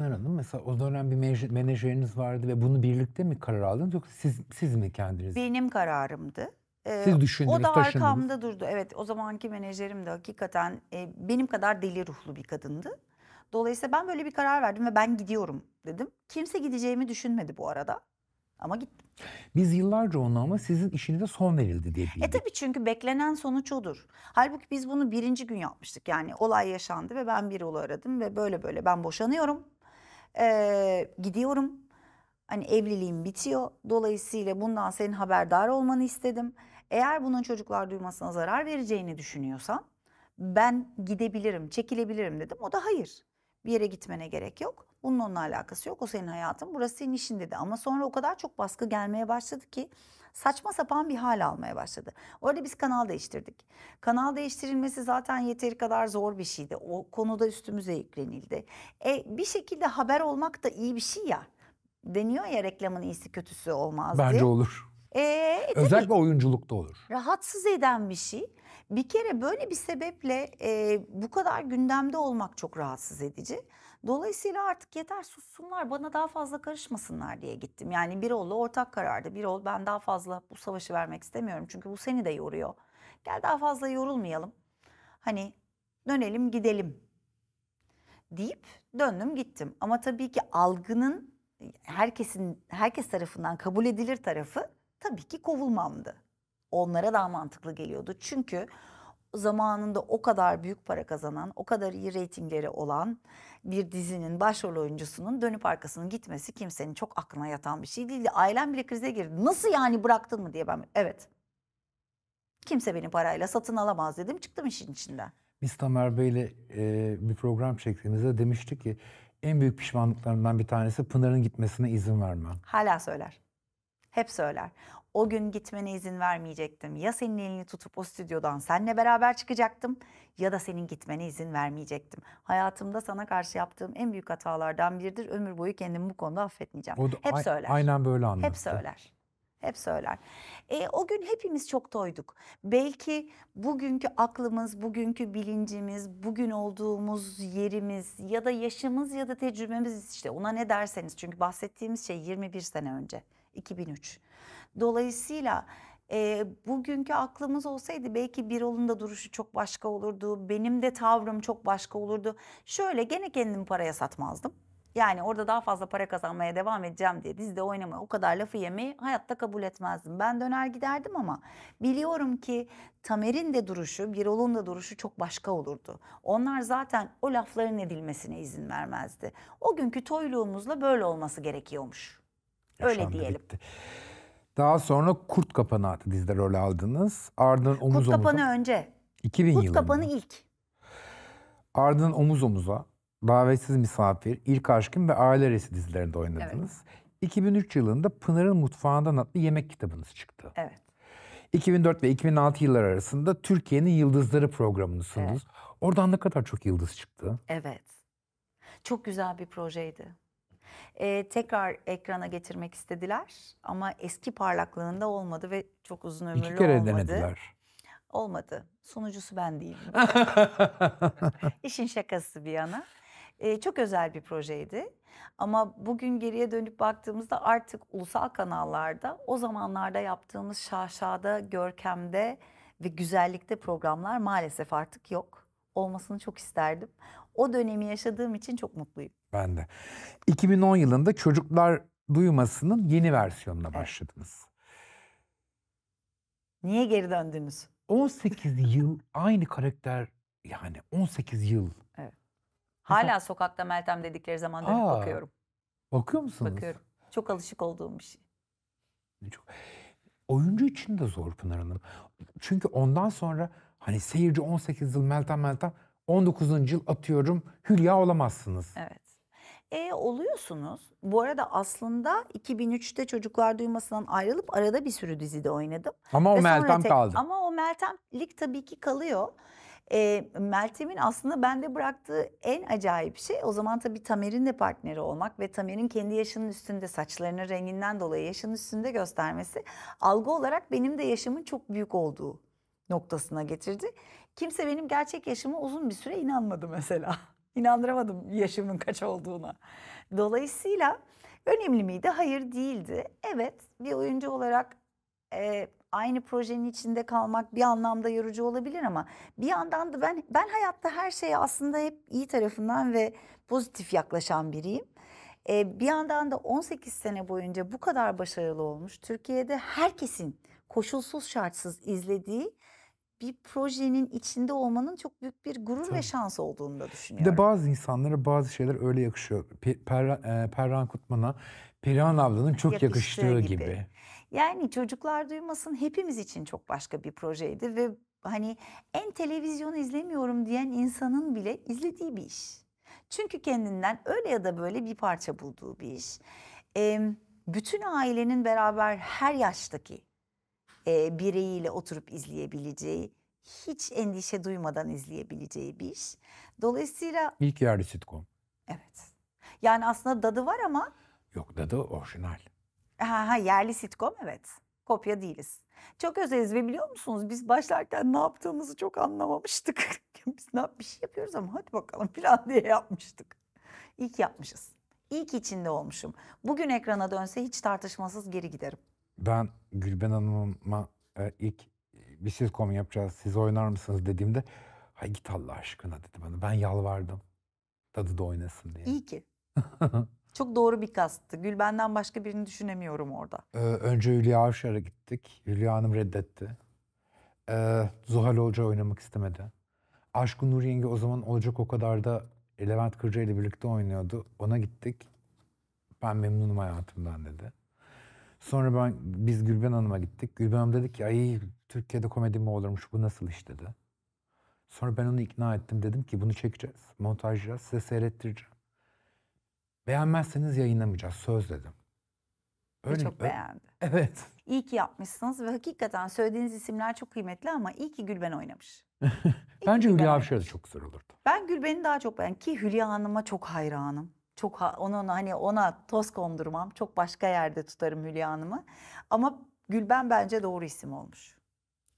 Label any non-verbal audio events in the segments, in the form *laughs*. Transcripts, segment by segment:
Pınar Hanım mesela o dönem bir menajeriniz vardı ve bunu birlikte mi karar aldınız yoksa siz, siz mi kendiniz? Benim kararımdı. Ee, siz düşündünüz, O da taşındınız. arkamda durdu. Evet o zamanki menajerim de hakikaten e, benim kadar deli ruhlu bir kadındı. Dolayısıyla ben böyle bir karar verdim ve ben gidiyorum dedim. Kimse gideceğimi düşünmedi bu arada. Ama gittim. Biz yıllarca onu ama sizin işinize son verildi diye e bildik. E tabii çünkü beklenen sonuç odur. Halbuki biz bunu birinci gün yapmıştık. Yani olay yaşandı ve ben bir yolu aradım ve böyle böyle ben boşanıyorum. Ee, gidiyorum. Hani evliliğim bitiyor. Dolayısıyla bundan senin haberdar olmanı istedim. Eğer bunun çocuklar duymasına zarar vereceğini düşünüyorsam ben gidebilirim, çekilebilirim dedim. O da hayır. Bir yere gitmene gerek yok. Bunun onunla alakası yok. O senin hayatın. Burası senin işin dedi. Ama sonra o kadar çok baskı gelmeye başladı ki saçma sapan bir hal almaya başladı. Orada biz kanal değiştirdik. Kanal değiştirilmesi zaten yeteri kadar zor bir şeydi. O konuda üstümüze yüklenildi. E bir şekilde haber olmak da iyi bir şey ya. Deniyor ya reklamın iyisi kötüsü olmaz diye. Bence olur. Ee, Özellikle oyunculukta olur. Rahatsız eden bir şey. Bir kere böyle bir sebeple e, bu kadar gündemde olmak çok rahatsız edici. Dolayısıyla artık yeter sussunlar bana daha fazla karışmasınlar diye gittim. Yani bir oğlu ortak karardı. Bir oğul ben daha fazla bu savaşı vermek istemiyorum çünkü bu seni de yoruyor. Gel daha fazla yorulmayalım. Hani dönelim gidelim deyip döndüm gittim. Ama tabii ki algının herkesin herkes tarafından kabul edilir tarafı tabii ki kovulmamdı. Onlara daha mantıklı geliyordu. Çünkü zamanında o kadar büyük para kazanan, o kadar iyi reytingleri olan bir dizinin başrol oyuncusunun dönüp arkasının gitmesi kimsenin çok aklına yatan bir şey değildi. Ailem bile krize girdi. Nasıl yani bıraktın mı diye ben evet. Kimse beni parayla satın alamaz dedim. Çıktım işin içinden. Biz Tamer Bey'le e, bir program çektiğimizde demişti ki en büyük pişmanlıklarından bir tanesi Pınar'ın gitmesine izin vermem. Hala söyler. Hep söyler. O gün gitmene izin vermeyecektim. Ya senin elini tutup o stüdyodan seninle beraber çıkacaktım ya da senin gitmene izin vermeyecektim. Hayatımda sana karşı yaptığım en büyük hatalardan biridir. Ömür boyu kendimi bu konuda affetmeyeceğim. O da, Hep söyler. Aynen böyle anlattı. Hep söyler. Hep söyler. E, o gün hepimiz çok doyduk. Belki bugünkü aklımız, bugünkü bilincimiz, bugün olduğumuz yerimiz ya da yaşımız ya da tecrübemiz işte ona ne derseniz. Çünkü bahsettiğimiz şey 21 sene önce. 2003. Dolayısıyla e, bugünkü aklımız olsaydı belki bir olun da duruşu çok başka olurdu. Benim de tavrım çok başka olurdu. Şöyle gene kendimi paraya satmazdım. Yani orada daha fazla para kazanmaya devam edeceğim diye dizide oynamaya o kadar lafı yemeyi hayatta kabul etmezdim. Ben döner giderdim ama biliyorum ki Tamer'in de duruşu, Birol'un da duruşu çok başka olurdu. Onlar zaten o lafların edilmesine izin vermezdi. O günkü toyluğumuzla böyle olması gerekiyormuş. Öyle diyelim. Bitti. Daha sonra Kurt Kapanı dizide rol aldınız. Ardından omuz omuza. Kurt Kapanı omuza. önce. 2000 Kurt yılında. Kurt Kapanı ilk. Ardından omuz omuza. Davetsiz Misafir, İlk Aşkım ve Aile Resi dizilerinde oynadınız. Evet. 2003 yılında Pınar'ın Mutfağından adlı yemek kitabınız çıktı. Evet. 2004 ve 2006 yılları arasında Türkiye'nin Yıldızları programını sundunuz. Evet. Oradan ne kadar çok yıldız çıktı? Evet. Çok güzel bir projeydi e, tekrar ekrana getirmek istediler ama eski parlaklığında olmadı ve çok uzun ömürlü olmadı. İki kere olmadı. denediler. Olmadı. Sunucusu ben değilim. *laughs* İşin şakası bir yana. E, çok özel bir projeydi. Ama bugün geriye dönüp baktığımızda artık ulusal kanallarda o zamanlarda yaptığımız şaşada, görkemde ve güzellikte programlar maalesef artık yok. Olmasını çok isterdim. O dönemi yaşadığım için çok mutluyum. Ben de. 2010 yılında Çocuklar Duymasının yeni versiyonuna başladınız. Niye geri döndünüz? 18 *laughs* yıl aynı karakter yani 18 yıl. Evet. Hala Mesela... sokakta Meltem dedikleri zaman dönüp bakıyorum. Bakıyor musunuz? Bakıyorum. Çok alışık olduğum bir şey. Çok... Oyuncu için de zor Pınar Hanım. Çünkü ondan sonra hani seyirci 18 yıl Meltem Meltem 19. yıl atıyorum Hülya olamazsınız. Evet. E oluyorsunuz. Bu arada aslında 2003'te Çocuklar Duymasından ayrılıp arada bir sürü dizide oynadım. Ama o Ve Meltem tek... kaldı. Ama o Meltemlik tabii ki kalıyor. E, Meltem'in aslında bende bıraktığı en acayip şey o zaman tabii Tamer'in de partneri olmak ve Tamer'in kendi yaşının üstünde saçlarının renginden dolayı yaşının üstünde göstermesi algı olarak benim de yaşımın çok büyük olduğu noktasına getirdi. Kimse benim gerçek yaşıma uzun bir süre inanmadı mesela. *laughs* İnandıramadım yaşımın kaç olduğuna. Dolayısıyla önemli miydi? Hayır değildi. Evet bir oyuncu olarak e, aynı projenin içinde kalmak bir anlamda yorucu olabilir ama bir yandan da ben ben hayatta her şeye aslında hep iyi tarafından ve pozitif yaklaşan biriyim. E, bir yandan da 18 sene boyunca bu kadar başarılı olmuş Türkiye'de herkesin koşulsuz şartsız izlediği bir projenin içinde olmanın çok büyük bir gurur Tabii. ve şans olduğunu da düşünüyorum. Bir de bazı insanlara bazı şeyler öyle yakışıyor. Perran, e, Perran Kutman'a Perihan ablanın çok Yakıştığı yakıştığı gibi. gibi. Yani çocuklar duymasın hepimiz için çok başka bir projeydi ve hani en televizyon izlemiyorum diyen insanın bile izlediği bir iş. Çünkü kendinden öyle ya da böyle bir parça bulduğu bir iş. Ee, bütün ailenin beraber her yaştaki e, bireyiyle oturup izleyebileceği, hiç endişe duymadan izleyebileceği bir iş. Dolayısıyla... İlk yerli sitcom. Evet. Yani aslında dadı var ama... Yok dadı orijinal. Ha, ha yerli sitcom evet. Kopya değiliz. Çok özeliz ve biliyor musunuz biz başlarken ne yaptığımızı çok anlamamıştık. *laughs* biz ne bir şey yapıyoruz ama hadi bakalım plan *laughs* diye yapmıştık. İlk yapmışız. İlk içinde olmuşum. Bugün ekrana dönse hiç tartışmasız geri giderim ben Gülben Hanım'a e, ilk e, bir sitcom yapacağız siz oynar mısınız dediğimde hay git Allah aşkına dedi bana ben yalvardım tadı da oynasın diye. İyi ki. *laughs* Çok doğru bir kasttı. Gülben'den başka birini düşünemiyorum orada. Ee, önce Hülya Avşar'a gittik. Hülya Hanım reddetti. Ee, Zuhal Olca oynamak istemedi. Aşkın Nur Yenge o zaman olacak o kadar da Levent Kırca ile birlikte oynuyordu. Ona gittik. Ben memnunum hayatımdan dedi. Sonra ben biz Gülben Hanım'a gittik. Gülben Hanım dedi ki ay Türkiye'de komedi mi olurmuş bu nasıl iş dedi. Sonra ben onu ikna ettim. Dedim ki bunu çekeceğiz, montajlayacağız, size seyrettireceğim. Beğenmezseniz yayınlamayacağız söz dedim. Öyle, çok beğendi. Evet. İyi ki yapmışsınız ve hakikaten söylediğiniz isimler çok kıymetli ama iyi ki Gülben oynamış. *laughs* Bence Hülya Avşar da çok güzel olurdu. Ben Gülben'i daha çok beğendim ki Hülya Hanım'a çok hayranım çok onun hani ona toz kondurmam. Çok başka yerde tutarım Hülya Hanım'ı. Ama Gülben bence doğru isim olmuş.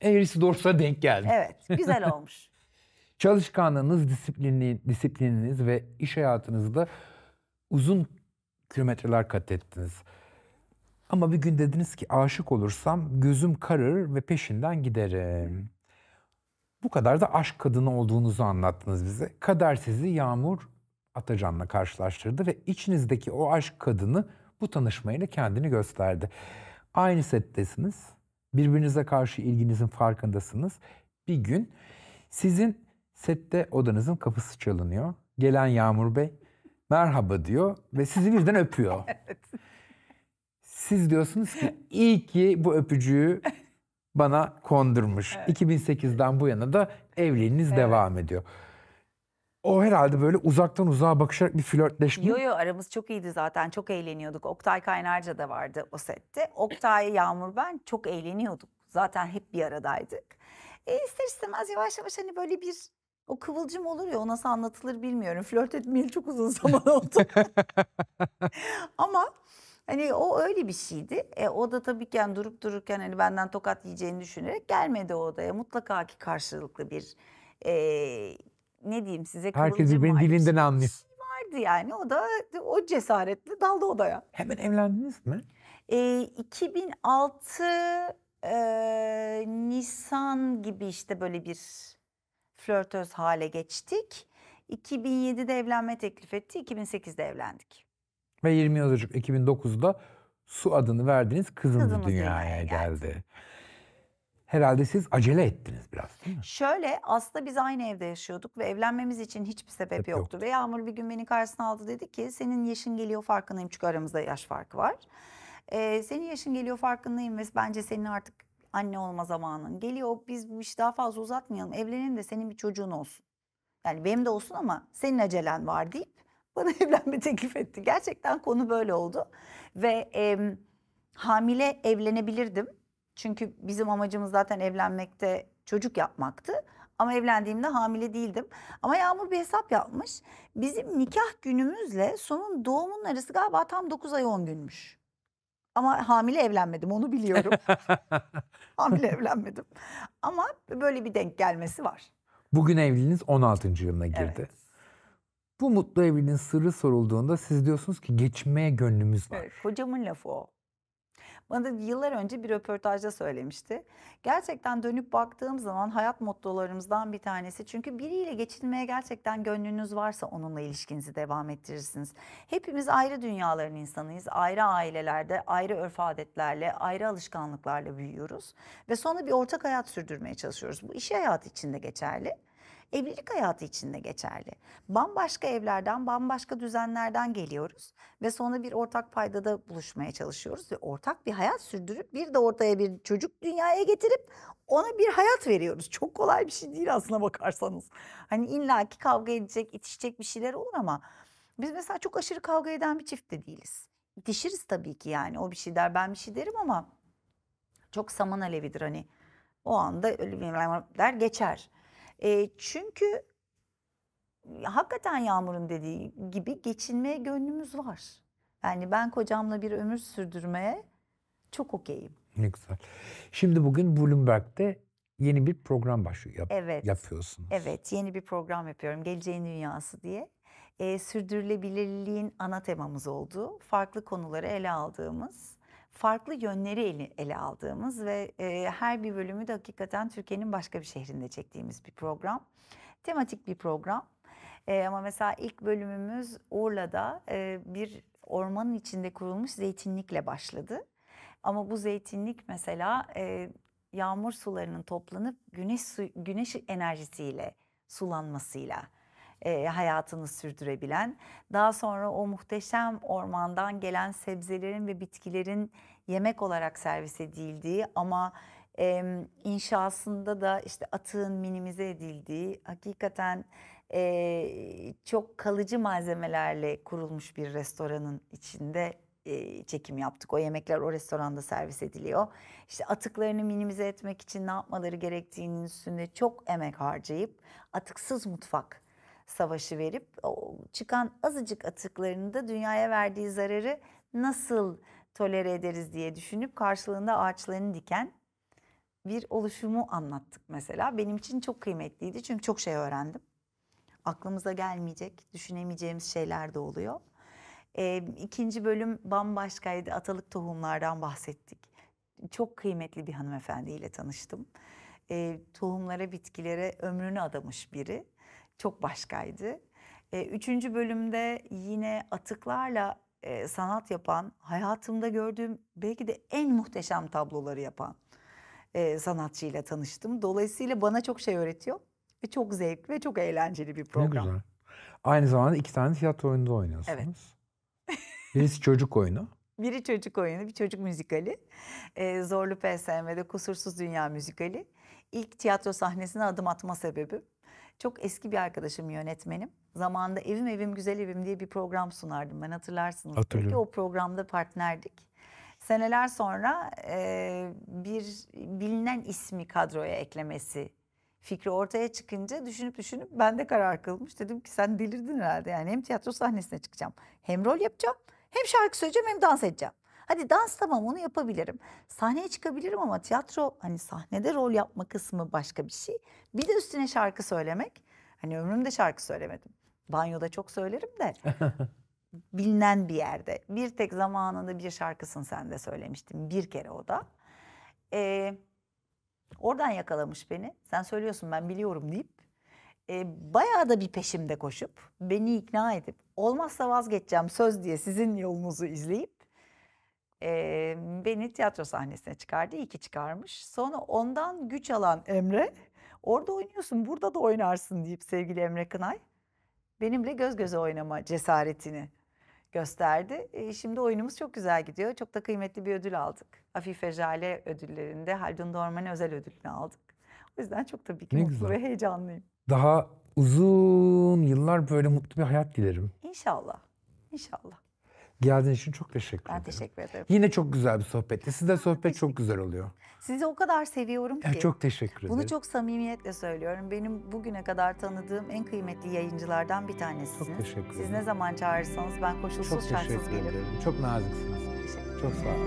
En iyisi doğrusa denk geldi. Evet, güzel *laughs* olmuş. Çalışkanlığınız, disiplinli, disiplininiz ve iş hayatınızda uzun kilometreler kat ettiniz. Ama bir gün dediniz ki aşık olursam gözüm karır ve peşinden giderim. Bu kadar da aşk kadını olduğunuzu anlattınız bize. Kader sizi yağmur Atacan'la karşılaştırdı ve içinizdeki o aşk kadını bu tanışmayla kendini gösterdi. Aynı settesiniz. Birbirinize karşı ilginizin farkındasınız. Bir gün sizin sette odanızın kapısı çalınıyor. Gelen Yağmur Bey merhaba diyor ve sizi birden öpüyor. *laughs* evet. Siz diyorsunuz ki iyi ki bu öpücüğü *laughs* bana kondurmuş. Evet. 2008'den bu yana da evliliğiniz evet. devam ediyor. O herhalde böyle uzaktan uzağa bakışarak bir flörtleşme. Yo yo aramız çok iyiydi zaten. Çok eğleniyorduk. Oktay Kaynarca da vardı o sette. Oktay, Yağmur ben çok eğleniyorduk. Zaten hep bir aradaydık. E ister istemez yavaş yavaş hani böyle bir o kıvılcım olur ya o nasıl anlatılır bilmiyorum. Flört etmeyeli çok uzun *laughs* zaman oldu. Ama hani o öyle bir şeydi. E, o da tabii ki yani durup dururken hani benden tokat yiyeceğini düşünerek gelmedi o odaya. Mutlaka ki karşılıklı bir e, ne diyeyim size Herkesi ben dilinden şey anlıyor. Şey vardı yani o da o cesaretle daldı odaya. Hemen evlendiniz mi? E, ee, 2006 e, Nisan gibi işte böyle bir flörtöz hale geçtik. 2007'de evlenme teklif etti. 2008'de evlendik. Ve 20 Ocak 2009'da Su adını verdiğiniz kızınız, kızımız dünyaya, dünyaya geldi. geldi. Herhalde siz acele ettiniz biraz değil mi? Şöyle aslında biz aynı evde yaşıyorduk ve evlenmemiz için hiçbir sebep yoktu. yoktu. Ve Yağmur bir gün beni karşısına aldı dedi ki senin yaşın geliyor farkındayım çünkü aramızda yaş farkı var. Ee, senin yaşın geliyor farkındayım ve bence senin artık anne olma zamanın geliyor. Biz bu işi daha fazla uzatmayalım evlenelim de senin bir çocuğun olsun. Yani benim de olsun ama senin acelen var deyip bana *laughs* evlenme teklif etti. Gerçekten konu böyle oldu. Ve e, hamile evlenebilirdim. Çünkü bizim amacımız zaten evlenmekte çocuk yapmaktı. Ama evlendiğimde hamile değildim. Ama Yağmur bir hesap yapmış. Bizim nikah günümüzle sonun doğumun arası galiba tam 9 ay 10 günmüş. Ama hamile evlenmedim onu biliyorum. *laughs* hamile evlenmedim. Ama böyle bir denk gelmesi var. Bugün evliliğiniz 16. yılına girdi. Evet. Bu mutlu evliliğin sırrı sorulduğunda siz diyorsunuz ki geçmeye gönlümüz var. Evet, kocamın lafı o. Bana yıllar önce bir röportajda söylemişti. Gerçekten dönüp baktığım zaman hayat mottolarımızdan bir tanesi. Çünkü biriyle geçinmeye gerçekten gönlünüz varsa onunla ilişkinizi devam ettirirsiniz. Hepimiz ayrı dünyaların insanıyız. Ayrı ailelerde, ayrı örf adetlerle, ayrı alışkanlıklarla büyüyoruz. Ve sonra bir ortak hayat sürdürmeye çalışıyoruz. Bu iş hayatı için de geçerli evlilik hayatı içinde geçerli. Bambaşka evlerden, bambaşka düzenlerden geliyoruz ve sonra bir ortak paydada buluşmaya çalışıyoruz ve ortak bir hayat sürdürüp bir de ortaya bir çocuk dünyaya getirip ona bir hayat veriyoruz. Çok kolay bir şey değil aslına bakarsanız. Hani illaki kavga edecek, itişecek bir şeyler olur ama biz mesela çok aşırı kavga eden bir çift de değiliz. İtişiriz tabii ki yani. O bir şey der, ben bir şey derim ama çok saman alevidir hani. O anda der geçer. E, çünkü hakikaten Yağmur'un dediği gibi geçinmeye gönlümüz var. Yani ben kocamla bir ömür sürdürmeye çok okeyim. Ne güzel. Şimdi bugün Bloomberg'de yeni bir program başlıyor. Yap, evet. Yapıyorsunuz. Evet, yeni bir program yapıyorum. Geleceğin Dünyası diye. E, sürdürülebilirliğin ana temamız olduğu, farklı konuları ele aldığımız farklı yönleri ele, ele aldığımız ve e, her bir bölümü de hakikaten Türkiye'nin başka bir şehrinde çektiğimiz bir program. Tematik bir program. E, ama mesela ilk bölümümüz Urla'da e, bir ormanın içinde kurulmuş zeytinlikle başladı. Ama bu zeytinlik mesela e, yağmur sularının toplanıp güneş su, güneş enerjisiyle sulanmasıyla e, hayatını sürdürebilen, daha sonra o muhteşem ormandan gelen sebzelerin ve bitkilerin yemek olarak servis edildiği ama e, inşasında da işte atığın minimize edildiği hakikaten e, çok kalıcı malzemelerle kurulmuş bir restoranın içinde e, çekim yaptık. O yemekler o restoranda servis ediliyor. İşte atıklarını minimize etmek için ne yapmaları gerektiğinin üstünde çok emek harcayıp atıksız mutfak savaşı verip o çıkan azıcık atıklarını da dünyaya verdiği zararı nasıl tolere ederiz diye düşünüp karşılığında ağaçlarını diken bir oluşumu anlattık mesela. Benim için çok kıymetliydi çünkü çok şey öğrendim. Aklımıza gelmeyecek, düşünemeyeceğimiz şeyler de oluyor. Ee, ikinci bölüm bambaşkaydı. Atalık tohumlardan bahsettik. Çok kıymetli bir hanımefendiyle tanıştım. Ee, tohumlara, bitkilere ömrünü adamış biri çok başkaydı. E, üçüncü bölümde yine atıklarla e, sanat yapan, hayatımda gördüğüm belki de en muhteşem tabloları yapan e, sanatçıyla tanıştım. Dolayısıyla bana çok şey öğretiyor ve çok zevkli ve çok eğlenceli bir program. Ne güzel. Aynı zamanda iki tane tiyatro oyununda oynuyorsunuz. Evet. *laughs* Birisi çocuk oyunu. Biri çocuk oyunu, bir çocuk müzikali. E, Zorlu PSM'de Kusursuz Dünya müzikali. İlk tiyatro sahnesine adım atma sebebi? Çok eski bir arkadaşım yönetmenim. Zamanında Evim Evim Güzel Evim diye bir program sunardım ben hatırlarsınız. Hatırlıyorum. Belki o programda partnerdik. Seneler sonra e, bir bilinen ismi kadroya eklemesi fikri ortaya çıkınca düşünüp düşünüp ben de karar kılmış. Dedim ki sen delirdin herhalde yani hem tiyatro sahnesine çıkacağım hem rol yapacağım hem şarkı söyleyeceğim hem dans edeceğim. Hadi dans tamam onu yapabilirim. Sahneye çıkabilirim ama tiyatro hani sahnede rol yapma kısmı başka bir şey. Bir de üstüne şarkı söylemek. Hani ömrümde şarkı söylemedim. Banyoda çok söylerim de. *laughs* bilinen bir yerde. Bir tek zamanında bir şarkısın sen de söylemiştim. Bir kere o da. Ee, oradan yakalamış beni. Sen söylüyorsun ben biliyorum deyip. E, bayağı da bir peşimde koşup beni ikna edip olmazsa vazgeçeceğim söz diye sizin yolunuzu izleyip e, beni tiyatro sahnesine çıkardı. İyi ki çıkarmış. Sonra ondan güç alan Emre orada oynuyorsun burada da oynarsın deyip sevgili Emre Kınay benimle göz göze oynama cesaretini gösterdi. E, şimdi oyunumuz çok güzel gidiyor. Çok da kıymetli bir ödül aldık. Afife Jale ödüllerinde Haldun Dorman özel ödülünü aldık. O yüzden çok tabii ki ne mutlu güzel. ve heyecanlıyım. Daha uzun yıllar böyle mutlu bir hayat dilerim. İnşallah. İnşallah. Geldiğin için çok teşekkür ederim. Ben teşekkür ederim. Yine çok güzel bir sohbetti. Sizde sohbet çok güzel oluyor. Sizi o kadar seviyorum ki. E, çok teşekkür ederim. Bunu çok samimiyetle söylüyorum. Benim bugüne kadar tanıdığım en kıymetli yayıncılardan bir tanesisiniz. Çok teşekkür ederim. Siz ne zaman çağırırsanız ben koşulsuz şartsız gelirim. Çok naziksiniz. Çok sağ olun.